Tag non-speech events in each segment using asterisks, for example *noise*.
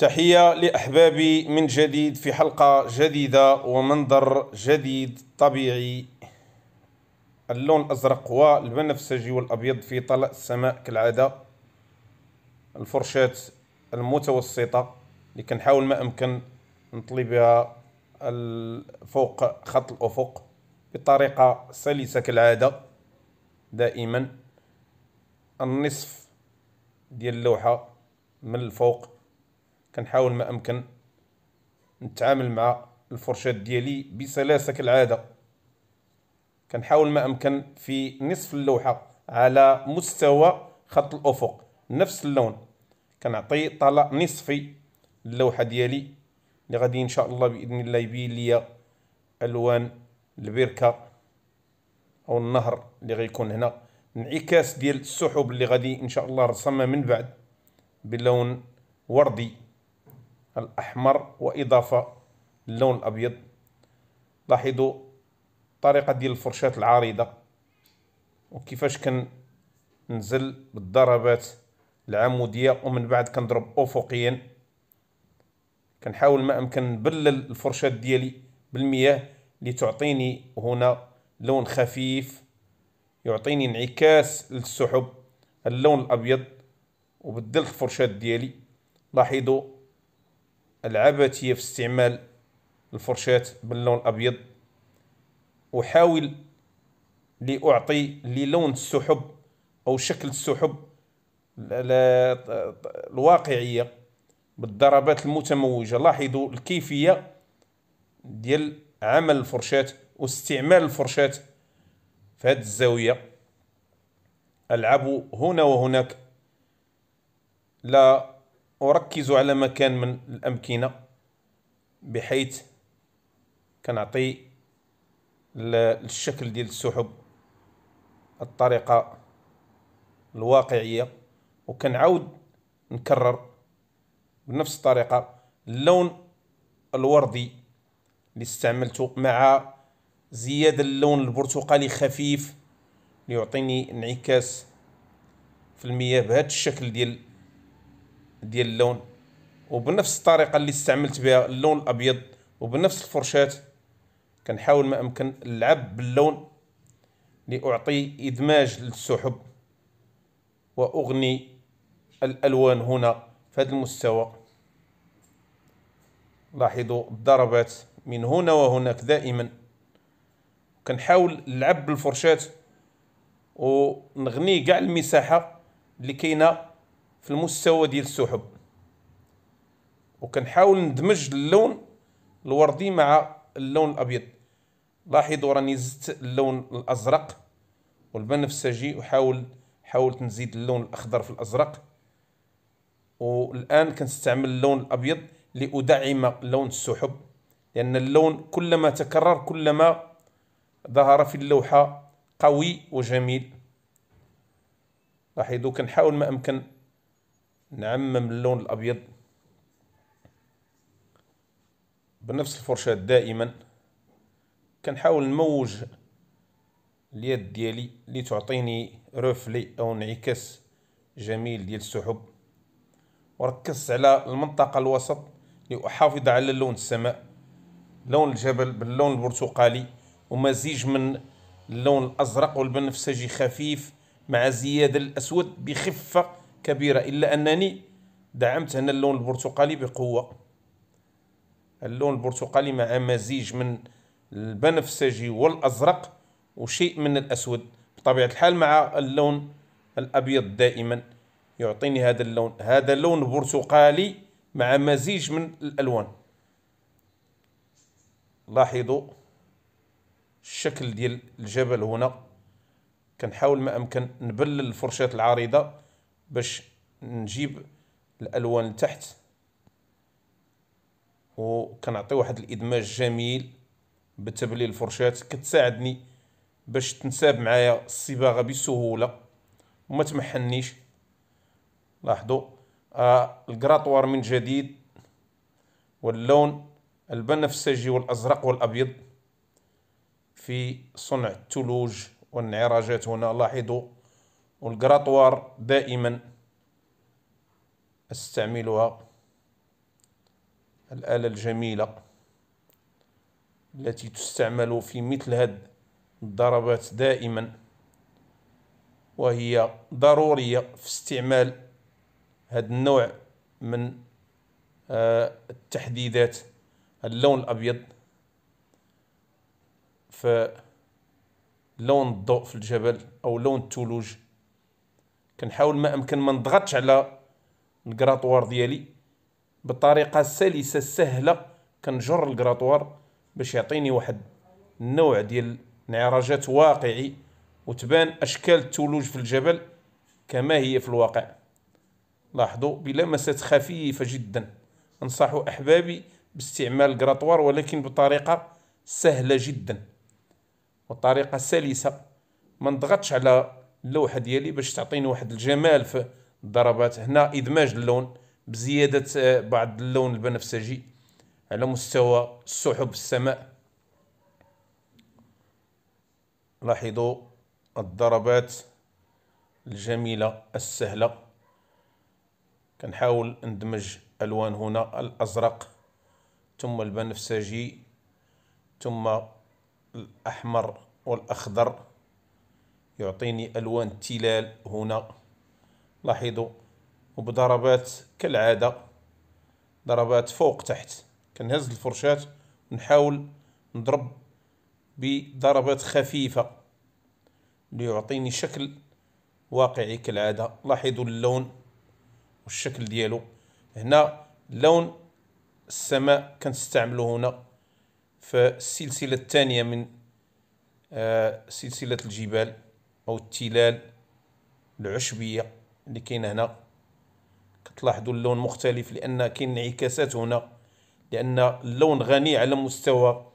تحية لأحبابي من جديد في حلقة جديدة ومنظر جديد طبيعي اللون الأزرق والبنفسجي والأبيض في طلع السماء كالعادة الفرشاة المتوسطة اللي كنحاول ما أمكن نطلي بها فوق خط الأفق بطريقة سلسة كالعادة دائما النصف ديال اللوحة من الفوق كنحاول ما امكن نتعامل مع الفرشات ديالي بسلاسه كالعاده كنحاول ما امكن في نصف اللوحه على مستوى خط الافق نفس اللون كنعطي طلاء نصفي اللوحه ديالي اللي غادي ان شاء الله باذن الله يبين ليا الوان البركه او النهر اللي غيكون هنا انعكاس ديال السحب اللي غادي ان شاء الله رسمها من بعد بلون وردي الأحمر وإضافة اللون الأبيض لاحظوا طريقة ديال الفرشاة العريضة وكيفاش كنزل بالضربات العمودية ومن بعد كنضرب أفقيا كنحاول ما أمكن نبلل الفرشاة ديالي بالمياه لتعطيني هنا لون خفيف يعطيني انعكاس للسحب اللون الأبيض وبدلت الفرشاة ديالي لاحظوا العبثية في استعمال الفرشاة باللون الأبيض أحاول لأعطي للون السحب أو شكل السحب الواقعية بالضربات المتموجة لاحظوا الكيفية ديال عمل الفرشاة واستعمال الفرشاة في هذه الزاوية ألعب هنا وهناك لا أركز على مكان من الأمكنة بحيث كنعطي الشكل ديال السحب الطريقة الواقعية وكنعاود نكرر بنفس الطريقة اللون الوردي اللي استعملته مع زيادة اللون البرتقالي خفيف ليعطيني انعكاس في المياه بهذا الشكل ديال ديال اللون وبنفس الطريقه اللي استعملت بها اللون الابيض وبنفس الفرشات كنحاول ما امكن نلعب باللون لاعطي ادماج للسحب واغني الالوان هنا في هذا المستوى لاحظوا الضربات من هنا وهناك دائما كنحاول نلعب بالفرشات ونغني كاع المساحه اللي كاينه في المستوى ديال السحب وكنحاول ندمج اللون الوردي مع اللون الابيض لاحظوا راني زدت اللون الازرق والبنفسجي وحاول حاولت نزيد اللون الاخضر في الازرق والان كنستعمل اللون الابيض لادعم لون السحب لان اللون كلما تكرر كلما ظهر في اللوحه قوي وجميل لاحظوا كنحاول ما امكن نعمم اللون الأبيض بنفس الفرشاة دائما كنحاول نموج اليد ديالي اللي تعطيني روفلي أو انعكاس جميل ديال السحب وركز على المنطقة الوسط لأحافظ على لون السماء لون الجبل باللون البرتقالي ومزيج من اللون الأزرق والبنفسجي خفيف مع زيادة الأسود بخفة كبيرة إلا أنني دعمت هنا اللون البرتقالي بقوة اللون البرتقالي مع مزيج من البنفسجي والأزرق وشيء من الأسود بطبيعة الحال مع اللون الأبيض دائما يعطيني هذا اللون هذا لون برتقالي مع مزيج من الألوان لاحظوا الشكل ديال الجبل هنا كنحاول ما امكن نبلل الفرشاة العريضة باش نجيب الالوان لتحت وكنعطي واحد الادماج جميل بتبليل الفرشات كتساعدني باش تنساب معايا الصباغه بسهوله وما تمحنيش لاحظوا آه الكراطوار من جديد واللون البنفسجي والازرق والابيض في صنع الثلوج والانعراجات هنا لاحظوا والجراطوار دائما استعملها الآلة الجميلة التي تستعمل في مثل هذه الضربات دائما وهي ضرورية في استعمال هذا النوع من آه، التحديدات اللون الأبيض فلون الضوء في الجبل أو لون الثلوج كنحاول ما امكن ما نضغطش على الكراطوار ديالي بطريقه سلسه سهله كنجر الكراطوار باش يعطيني واحد النوع ديال انعراجات واقعي وتبان اشكال الثلوج في الجبل كما هي في الواقع لاحظوا بلمسات خفيفة جدا أنصح أحبابي باستعمال الكراطوار ولكن بطريقة سهلة جدا وطريقه سلسة ما نضغطش على اللوحه ديالي باش تعطيني واحد الجمال في الضربات هنا ادماج اللون بزياده آه، بعض اللون البنفسجي على مستوى سحب السماء لاحظوا الضربات الجميله السهله كنحاول ندمج الوان هنا الازرق ثم البنفسجي ثم الاحمر والاخضر يعطيني ألوان التلال هنا لاحظوا وبضربات كالعادة ضربات فوق تحت كنهز الفرشاة ونحاول نضرب بضربات خفيفة ليعطيني شكل واقعي كالعادة لاحظوا اللون والشكل ديالو هنا لون السماء كنستعملو هنا في السلسلة الثانية من آه، سلسلة الجبال او التلال العشبيه اللي كاين هنا كتلاحظوا اللون مختلف لان كاين انعكاسات هنا لان اللون غني على مستوى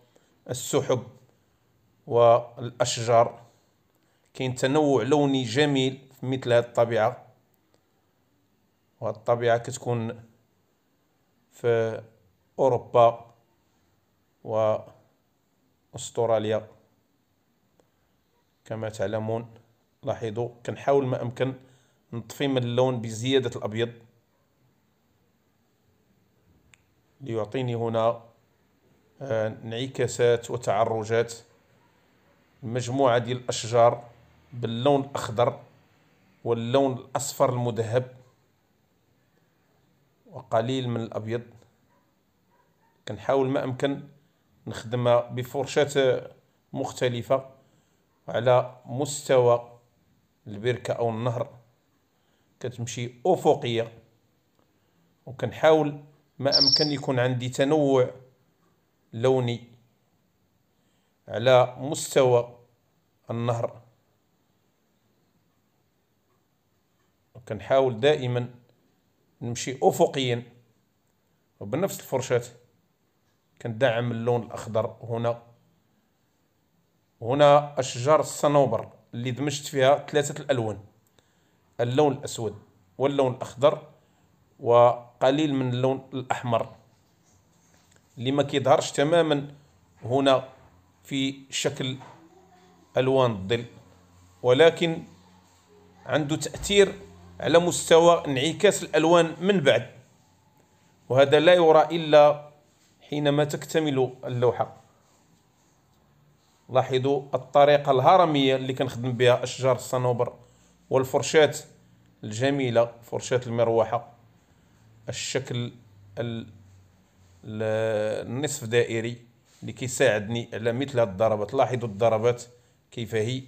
السحب والاشجار كاين تنوع لوني جميل في مثل هذه الطبيعه وهذه الطبيعه كتكون في اوروبا واستراليا كما تعلمون لاحظوا كنحاول ما امكن نطفي من اللون بزياده الابيض ليعطيني هنا آه، انعكاسات وتعرجات مجموعه ديال الاشجار باللون الاخضر واللون الاصفر المذهب وقليل من الابيض كنحاول ما امكن نخدمها بفرشات مختلفه على مستوى البركه او النهر كتمشي افقيه وكنحاول ما امكن يكون عندي تنوع لوني على مستوى النهر وكنحاول دائما نمشي افقيا وبنفس الفرشاه كندعم اللون الاخضر هنا هنا اشجار الصنوبر اللي دمجت فيها ثلاثة الألوان اللون الأسود واللون الأخضر وقليل من اللون الأحمر اللي ما كيظهرش تماما هنا في شكل ألوان الظل ولكن عنده تأثير على مستوى انعكاس الألوان من بعد وهذا لا يرى إلا حينما تكتمل اللوحة لاحظوا الطريقة الهرمية اللي كنخدم بها أشجار الصنوبر والفرشات الجميلة فرشاة المروحة الشكل النصف دائري اللي كيساعدني على مثل هاد الضربات لاحظوا الضربات كيف هي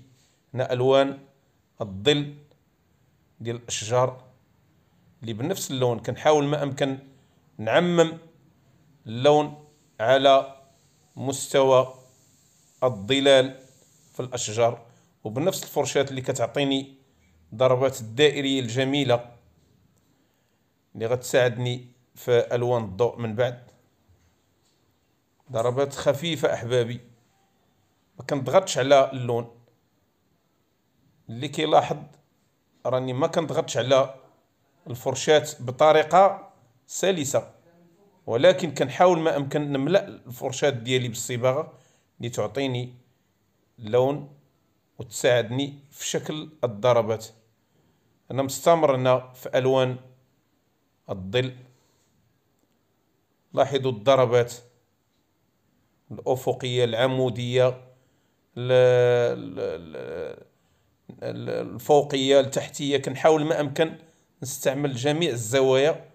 هنا ألوان الظل ديال الأشجار اللي بنفس اللون كنحاول ما أمكن نعمم اللون على مستوى الظلال في الأشجار وبنفس الفرشات اللي كتعطيني ضربات الدائرية الجميلة اللي غتساعدني في ألوان الضوء من بعد ضربات خفيفة أحبابي ما كنضغطش على اللون اللي كيلاحظ راني ما كنضغطش على الفرشات بطريقة سلسة ولكن كنحاول ما أمكن نملأ الفرشات ديالي بالصباغة اللي تعطيني لون وتساعدني في شكل الضربات انا مستمر هنا في الوان الظل لاحظوا الضربات الافقيه العموديه الفوقيه التحتيه كنحاول ما امكن نستعمل جميع الزوايا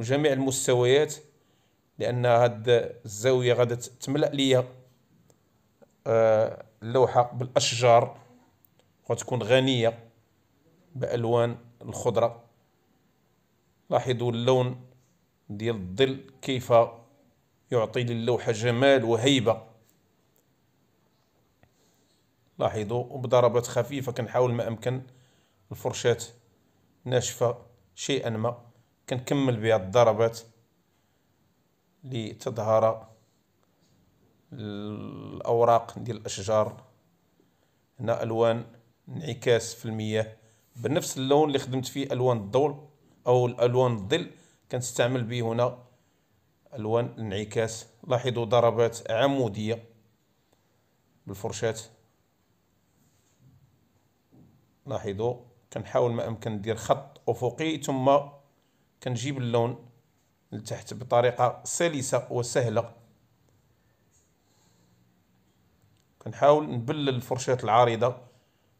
وجميع المستويات لان هاد الزاويه غادي تملا ليا آه، اللوحة بالأشجار وتكون غنية بألوان الخضرة لاحظوا اللون ديال الظل كيف يعطي للوحة جمال وهيبة لاحظوا وبضربات خفيفة كنحاول ما أمكن الفرشاة ناشفة شيئا ما كنكمل بها الضربات لتظهر الاوراق ديال الاشجار هنا الوان انعكاس في المياه بنفس اللون اللي خدمت فيه الوان الضوء او الالوان الظل كنستعمل به هنا الوان الانعكاس لاحظوا ضربات عموديه بالفرشاه لاحظوا كنحاول ما امكن ندير خط افقي ثم كنجيب اللون لتحت بطريقه سلسه وسهله كنحاول نبلل الفرشات العارضه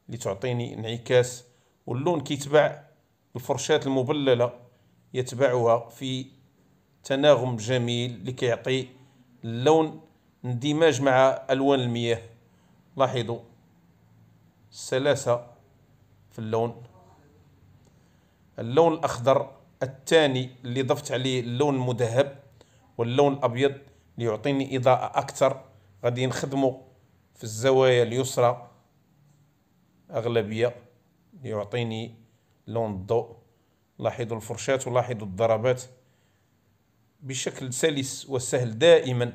اللي تعطيني انعكاس واللون كيتبع الفرشات المبلله يتبعها في تناغم جميل لكيعطي اللون اندماج مع الوان المياه لاحظوا السلاسه في اللون اللون الاخضر الثاني اللي ضفت عليه اللون المذهب واللون الابيض ليعطيني اضاءه اكثر غادي نخدمه في الزوايا اليسرى أغلبية يعطيني لون الضوء لاحظوا الفرشات ولاحظوا الضربات بشكل سلس وسهل دائما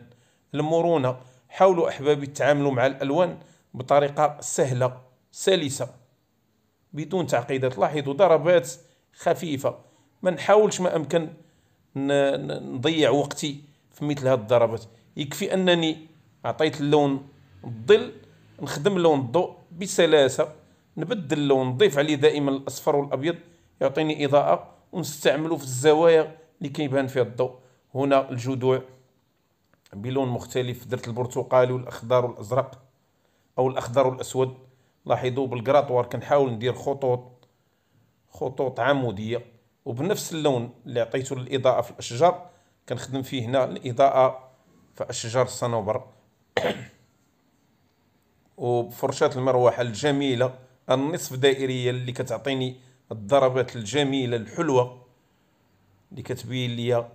المرونة حاولوا أحبابي التعاملوا مع الألوان بطريقة سهلة سلسة بدون تعقيدات لاحظوا ضربات خفيفة ما نحاولش ما أمكن نضيع وقتي في مثل هذه الضربات يكفي أنني أعطيت اللون الظل نخدم لون الضوء بسلاسة نبدل اللون نضيف عليه دائما الأصفر والأبيض يعطيني إضاءة ونستعمله في الزوايا اللي كيبان فيها الضوء هنا الجذوع بلون مختلف درت البرتقالي والأخضر والأزرق أو الأخضر والأسود لاحظوا بالكراطوار كنحاول ندير خطوط خطوط عمودية وبنفس اللون اللي عطيته للإضاءة في الأشجار كنخدم فيه هنا الإضاءة في أشجار الصنوبر *coughs* وبفرشات المروحة الجميلة النصف دائرية اللي كتعطيني الضربات الجميلة الحلوة اللي كتبين لي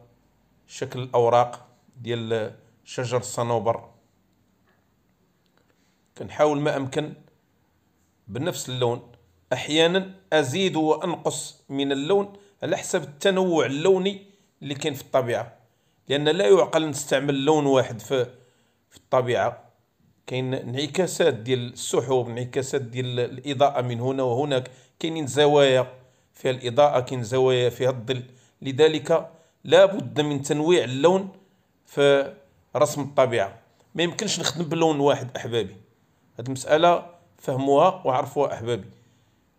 شكل الأوراق ديال شجر الصنوبر كنحاول ما أمكن بنفس اللون أحيانا أزيد وأنقص من اللون على حسب التنوع اللوني اللي كاين في الطبيعة لأن لا يعقل نستعمل لون واحد في في الطبيعة كاين انعكاسات ديال السحب انعكاسات ديال الاضاءه من هنا وهناك كاينين زوايا فيها الاضاءه كاين زوايا فيها الظل لذلك لا بد من تنويع اللون في رسم الطبيعه ما يمكنش نخدم بلون واحد احبابي هذه المساله فهموها وعرفوها احبابي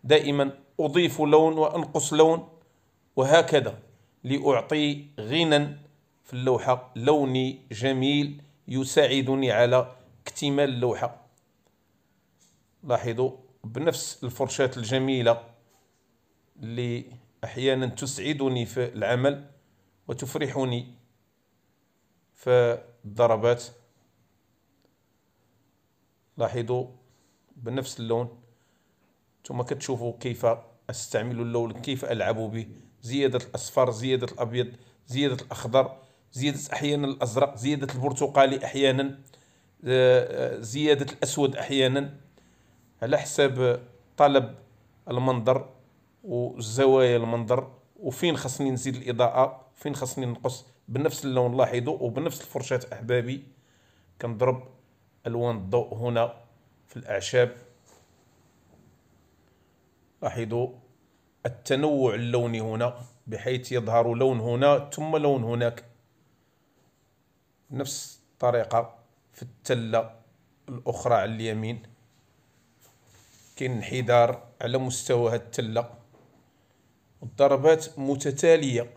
دائما اضيف لون وانقص لون وهكذا لاعطي غنى في اللوحه لوني جميل يساعدني على اكتمال اللوحة لاحظوا بنفس الفرشاة الجميلة اللي أحيانا تسعدني في العمل وتفرحني في الضربات لاحظوا بنفس اللون ثم كتشوفوا كيف استعمل اللون كيف العب به زياده الاصفر زياده الابيض زياده الاخضر زياده احيانا الازرق زياده البرتقالي احيانا آه، آه، زيادة الأسود أحيانا على حساب طلب المنظر وزوايا المنظر وفين خصني نزيد الإضاءة فين خصني نقص بنفس اللون لاحظوا وبنفس الفرشاة أحبابي كنضرب ألوان الضوء هنا في الأعشاب لاحظوا التنوع اللوني هنا بحيث يظهر لون هنا ثم لون هناك نفس الطريقة في التله الاخرى على اليمين كاين انحدار على مستوى هاد التله الضربات متتاليه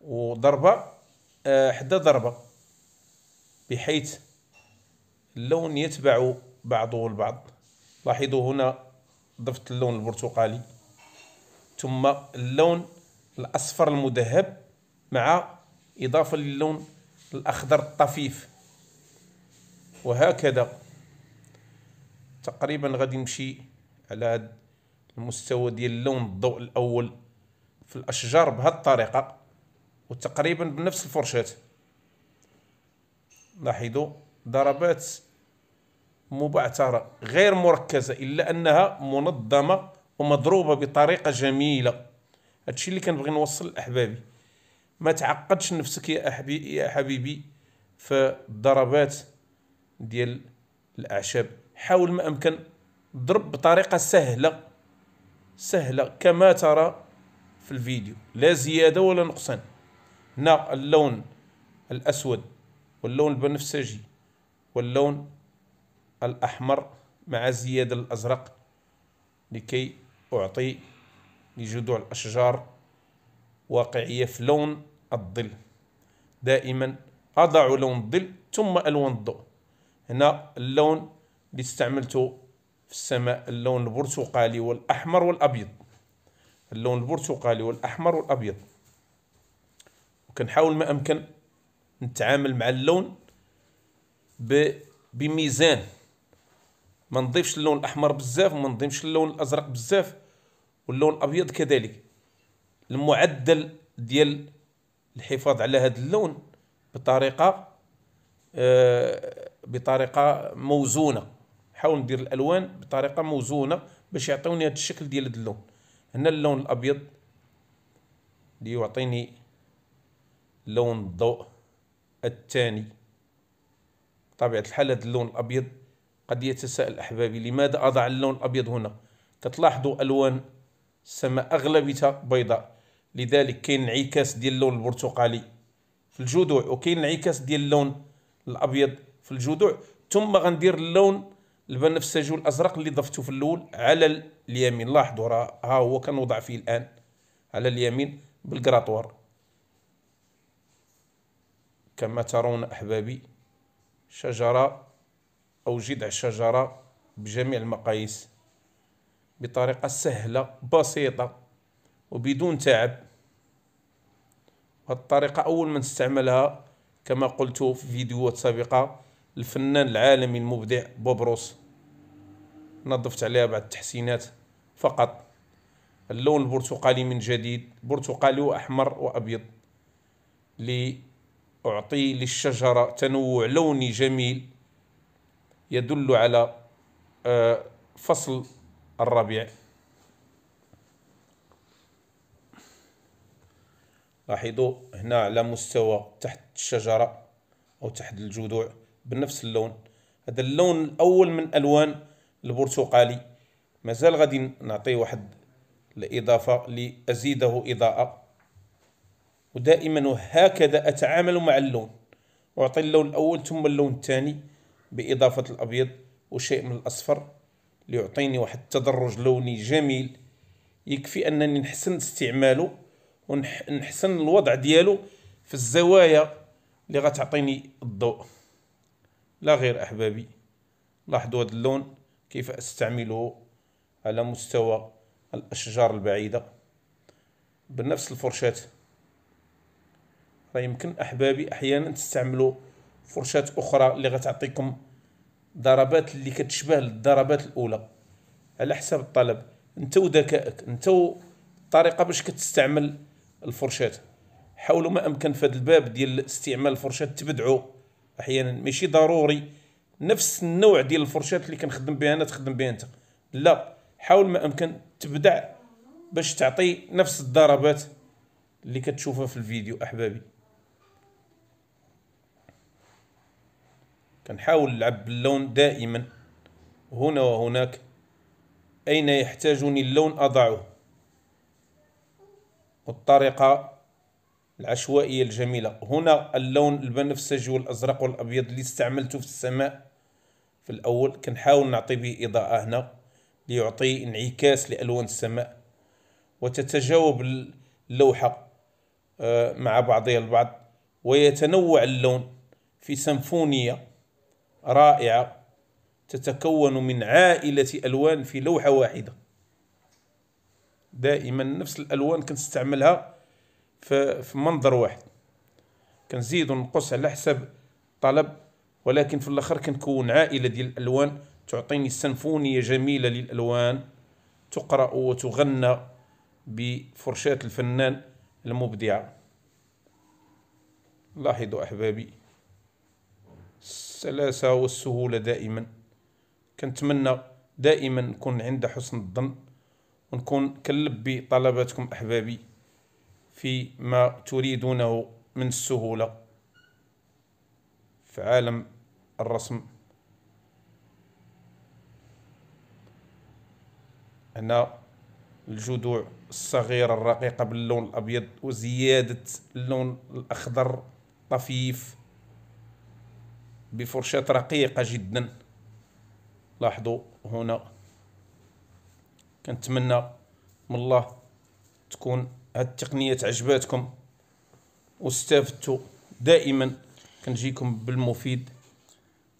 وضربه آه، حدا ضربه بحيث اللون يتبع بعضه البعض لاحظوا هنا ضفت اللون البرتقالي ثم اللون الأصفر المذهب مع إضافة للون الأخضر الطفيف وهكذا تقريبا غادي نمشي على هاد المستوى ديال لون الضوء الاول في الاشجار بهاد الطريقه وتقريبا بنفس الفرشات لاحظوا ضربات مبعثرة غير مركزة إلا أنها منظمة ومضروبة بطريقة جميلة هادشي اللي كنبغي نوصل لأحبابي ما تعقدش نفسك يا احبي يا حبيبي في الضربات ديال الاعشاب حاول ما امكن ضرب بطريقه سهله سهله كما ترى في الفيديو لا زياده ولا نقصان هنا اللون الاسود واللون البنفسجي واللون الاحمر مع زياده الازرق لكي اعطي لجذوع الاشجار واقعيه في لون الظل دائما اضع لون الظل ثم الوان الضوء هنا اللون اللي استعملته في السماء اللون البرتقالي والأحمر والأبيض اللون البرتقالي والأحمر والأبيض وكنحاول ما أمكن نتعامل مع اللون بميزان ما نضيفش اللون الأحمر بزاف وما نضيفش اللون الأزرق بزاف واللون الأبيض كذلك المعدل ديال الحفاظ على هذا اللون بطريقة آه بطريقه موزونه نحاول ندير الالوان بطريقه موزونه باش يعطيوني هذا الشكل ديال هاد اللون هنا اللون الابيض اللي يعطيني لون الضوء الثاني طبيعة الحال هذا اللون الابيض قد يتساءل احبابي لماذا اضع اللون الابيض هنا كتلاحظوا الوان السماء اغلبتها بيضاء لذلك كاين انعكاس ديال اللون البرتقالي في الجذوع وكاين انعكاس ديال اللون الابيض في الجذوع ثم غندير اللون البنفسجي والازرق اللي ضفته في الاول على اليمين لاحظوا راه ها هو كنوضع فيه الان على اليمين بالكراتوار كما ترون احبابي شجره او جذع شجره بجميع المقاييس بطريقه سهله بسيطه وبدون تعب هذه الطريقه اول من استعملها كما قلت في فيديوهات سابقه الفنان العالمي المبدع بوبروس نظفت عليها بعض التحسينات فقط اللون البرتقالي من جديد برتقالي وأحمر وأبيض لأعطي للشجرة تنوع لوني جميل يدل على آه، فصل الربيع لاحظوا هنا على مستوى تحت الشجرة أو تحت الجذوع بنفس اللون هذا اللون الاول من الوان البرتقالي مازال غادي نعطيه واحد الاضافه لازيده اضاءه ودائما هكذا اتعامل مع اللون اعطي اللون الاول ثم اللون الثاني باضافه الابيض وشيء من الاصفر ليعطيني واحد التدرج لوني جميل يكفي انني نحسن استعماله ونحسن الوضع ديالو في الزوايا اللي غتعطيني الضوء لا غير أحبابي لاحظوا هذا اللون كيف أستعمله على مستوى الأشجار البعيدة بنفس الفرشاة راه يمكن أحبابي أحيانا تستعملوا فرشات أخرى اللي غتعطيكم ضربات اللي كتشبه الضربات الأولى على حسب الطلب انت وذكائك انت الطريقه باش كتستعمل الفرشات حاولوا ما امكن في هذا الباب ديال استعمال الفرشات تبدعوا احيانا ماشي ضروري نفس النوع ديال الفرشات اللي كنخدم بها انا تخدم بها انت لا حاول ما امكن تبدع باش تعطي نفس الضربات اللي كتشوفها في الفيديو احبابي كنحاول نلعب باللون دائما هنا وهناك اين يحتاجني اللون اضعه والطريقه العشوائية الجميلة هنا اللون البنفسجي والأزرق والأبيض اللي استعملته في السماء في الأول كنحاول نعطي به إضاءة هنا ليعطي انعكاس لألوان السماء وتتجاوب اللوحة آه، مع بعضها البعض ويتنوع اللون في سمفونية رائعة تتكون من عائلة ألوان في لوحة واحدة دائما نفس الألوان كنستعملها في منظر واحد كنزيد ونقص على حسب طلب ولكن في الاخر كنكون عائله ديال الالوان تعطيني سنفونيه جميله للالوان تقرا وتغنى بفرشاه الفنان المبدعه لاحظوا احبابي السلاسه والسهوله دائما كنتمنى دائما نكون عند حسن الظن ونكون كنلبي طلباتكم احبابي في ما تريدونه من السهولة في عالم الرسم هنا الجذوع الصغيرة الرقيقة باللون الأبيض وزيادة اللون الأخضر طفيف بفرشاة رقيقة جدا لاحظوا هنا كنتمنى من الله تكون هاد التقنيه عجباتكم واستفدتوا دائما كنجيكم بالمفيد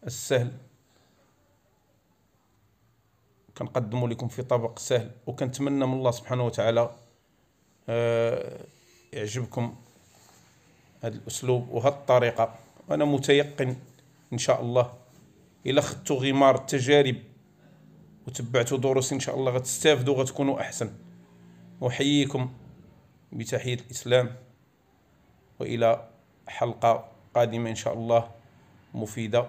السهل كنقدموا لكم في طبق سهل وكنتمنى من الله سبحانه وتعالى آه يعجبكم هذا الاسلوب وهذه الطريقه وانا متيقن ان شاء الله الا خدتو غمار التجارب وتبعتوا دروس ان شاء الله غتستافدوا وغتكونوا احسن وحييكم بتحية الإسلام وإلى حلقة قادمة إن شاء الله مفيدة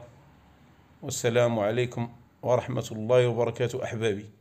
والسلام عليكم ورحمة الله وبركاته أحبابي